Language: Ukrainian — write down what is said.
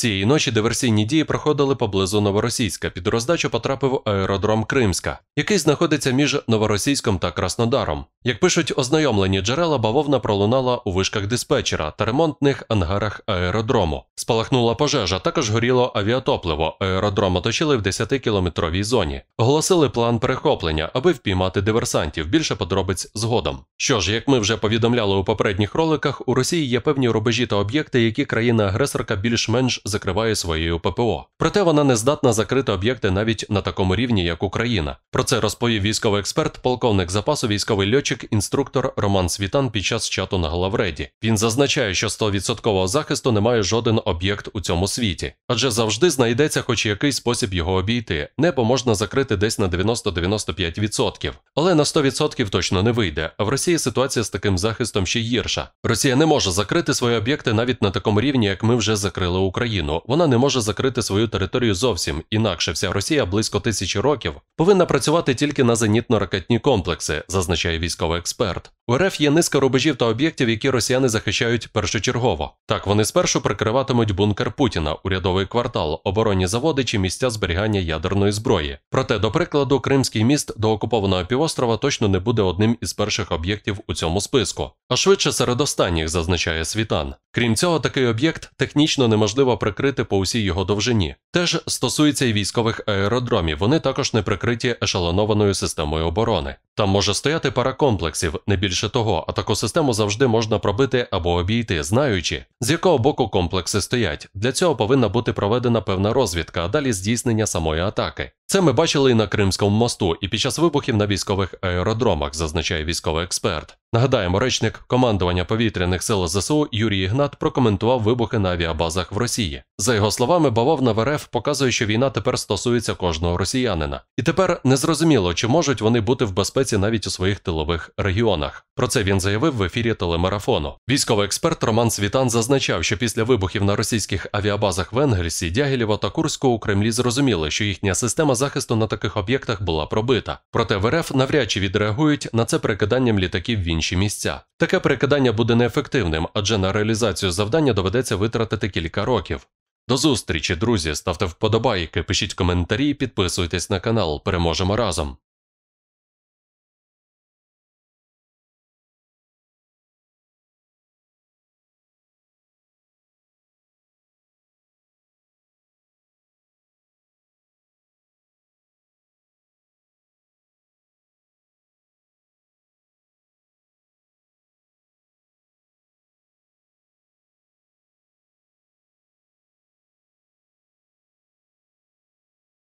Цієї ночі диверсійні дії проходили поблизу Новоросійська. Під роздачу потрапив аеродром Кримська, який знаходиться між Новоросійськом та Краснодаром. Як пишуть ознайомлені джерела, бавовна пролунала у вишках диспетчера та ремонтних ангарах аеродрому. Спалахнула пожежа, також горіло авіатопливо. Аеродром оточили в 10-кілометровій зоні. Оголосили план перехоплення, аби впіймати диверсантів. Більше подробиць згодом. Що ж, як ми вже повідомляли у попередніх роликах, у Росії є певні рубежі та об'єкти, які країна-агресорка більш-менш закриває своєю ППО. Проте вона не здатна закрити об'єкти навіть на такому рівні, як Україна. Про це розповів військовий експерт, полковник запасу, військовий льотчик, інструктор Роман Світан під час чату на Головреді. Він зазначає, що 100% захисту немає жоден об'єкт у цьому світі, адже завжди знайдеться хоч якийсь спосіб його обійти. Небо можна закрити десь на 90-95%. Але на 100% точно не вийде. А в Росії ситуація з таким захистом ще гірша. Росія не може закрити свої об'єкти навіть на такому рівні, як ми вже закрили Україну країну, вона не може закрити свою територію зовсім, інакше вся Росія близько тисячі років повинна працювати тільки на зенітно-ракетні комплекси, зазначає військовий експерт. У РФ є низка рубежів та об'єктів, які росіяни захищають першочергово. Так вони спершу прикриватимуть бункер Путіна, урядовий квартал, оборонні заводи чи місця зберігання ядерної зброї. Проте, до прикладу, Кримський міст до окупованого півострова точно не буде одним із перших об'єктів у цьому списку, а швидше серед останніх зазначає світан. Крім цього, такий об'єкт технічно неможливо прикрити по усій його довжині. Теж стосується й військових аеродромів, вони також не прикриті ешелонованою системою оборони. Там може стояти пара комплексів, не більше того, а таку систему завжди можна пробити або обійти, знаючи, з якого боку комплекси стоять. Для цього повинна бути проведена певна розвідка, а далі здійснення самої атаки. Це ми бачили і на Кримському мосту, і під час вибухів на військових аеродромах, зазначає військовий експерт. Нагадаємо, речник командування повітряних сил ЗСУ Юрій Ігнат прокоментував вибухи на авіабазах в Росії. За його словами, бавовна ВРФ показує, що війна тепер стосується кожного росіянина, і тепер незрозуміло, чи можуть вони бути в безпеці навіть у своїх тилових регіонах. Про це він заявив в ефірі телемарафону. Військовий експерт Роман Світан зазначав, що після вибухів на російських авіабазах в Енгельсі, Дягілєва та Курську у Кремлі зрозуміли, що їхня система захисту на таких об'єктах була пробита. Проте в РФ навряд чи відреагують на це перекиданням літаків в інші місця. Таке перекидання буде неефективним, адже на реалізацію завдання доведеться витратити кілька років. До зустрічі, друзі! Ставте вподобайки, пишіть коментарі, підписуйтесь на канал. Переможемо разом.